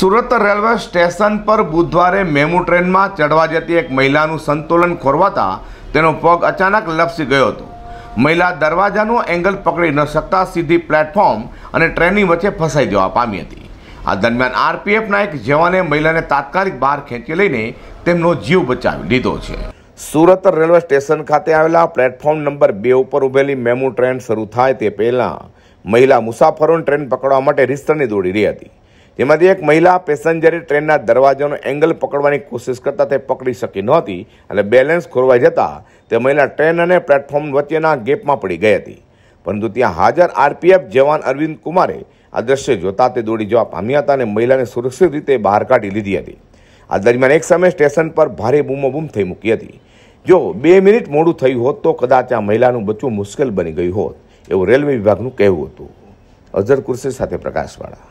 Surat railway station પર બુધવારે MEMU ટ્રેનમાં ચડવા જતી એક મહિલાનું સંતુલન ખોરવાતા તેનો પગ અચાનક લપસી ગયો હતો મહિલા દરવાજાનો એંગલ પકડી ન શકતા સીધી પ્લેટફોર્મ અને ટ્રેનની વચ્ચે ફસાઈ જવા પામી હતી આ દરમિયાન આરપીએફના એક જવાને મહિલાને તાત્કાલિક બહાર ખેંચી લઈને તેમનો જીવ બચાવી લીધો છે સુરત રેલવે સ્ટેશન ખાતે આવેલા પ્લેટફોર્મ નંબર બે ઉપર ઊભેલી મેમુ ટ્રેન શરૂ થાય તે પહેલાં મહિલા મુસાફરોને ટ્રેન પકડવા માટે રીસ્તરની દોડી રહી હતી તેમાંથી એક મહિલા પેસેન્જરે ટ્રેનના દરવાજાનો એંગલ પકડવાની કોશિશ કરતાં તે પકડી શકી નહોતી અને બેલેન્સ ખોરવાઈ જતા તે મહિલા ટ્રેન અને પ્લેટફોર્મ વચ્ચેના ગેપમાં પડી ગઈ હતી પરંતુ ત્યાં હાજર આરપીએફ જવાન અરવિંદ કુમારે આ દ્રશ્ય જોતાં તે દોડી જવા પામ્યા હતા અને મહિલાને સુરક્ષિત રીતે બહાર કાઢી લીધી હતી આ દરમિયાન એક સમયે સ્ટેશન પર ભારે બૂમ થઈ મૂકી હતી જો બે મિનિટ મોડું થયું હોત તો કદાચ આ મહિલાનું બચવું મુશ્કેલ બની ગયું હોત એવું રેલવે વિભાગનું કહેવું હતું અઝર કુર્સી સાથે પ્રકાશવાળા